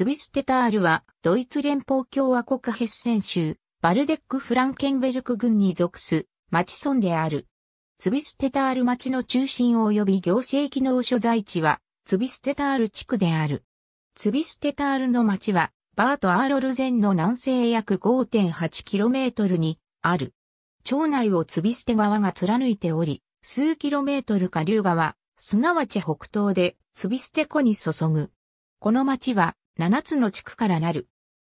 ツビステタールは、ドイツ連邦共和国ヘッセン州、バルデック・フランケンベルク郡に属す、町村である。ツビステタール町の中心及び行政機能所在地は、ツビステタール地区である。ツビステタールの町は、バート・アーロルゼンの南西約 5.8km にある。町内をツビステ川が貫いており、数 km 下流川、すなわち北東でツビステ湖に注ぐ。この町は7つの地区からなる。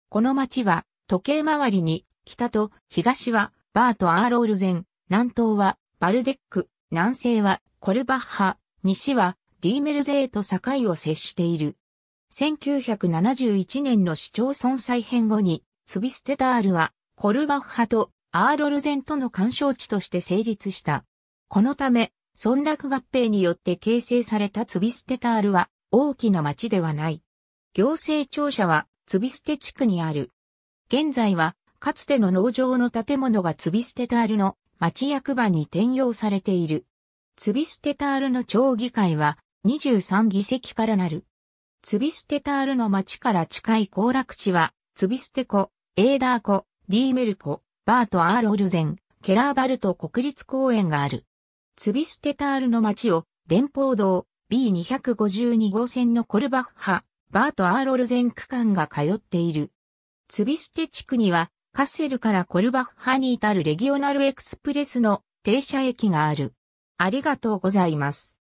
この町は、時計回りに、北と東はバート・アーロールゼン、南東はバルデック、南西はコルバッハ、西はディーメルゼーと境を接している。1971年の市町村再編後に、ツビステタールはコルバッハとアーロルゼンとの干渉地として成立した。このため、村落合併によって形成されたツビステタールは大きな町ではない。行政庁舎は、つびスて地区にある。現在は、かつての農場の建物がつびスてタールの町役場に転用されている。つびスてタールの町議会は、23議席からなる。つびスてタールの町から近い行楽地は、つびスて湖、エーダー湖、ディーメル湖、バート・アーロルゼン、ケラーバルト国立公園がある。ツビステタールの町を連邦道 B252 号線のコルバッハバート・アーロル全区間が通っている。ツビステ地区には、カッセルからコルバッハに至るレギオナルエクスプレスの停車駅がある。ありがとうございます。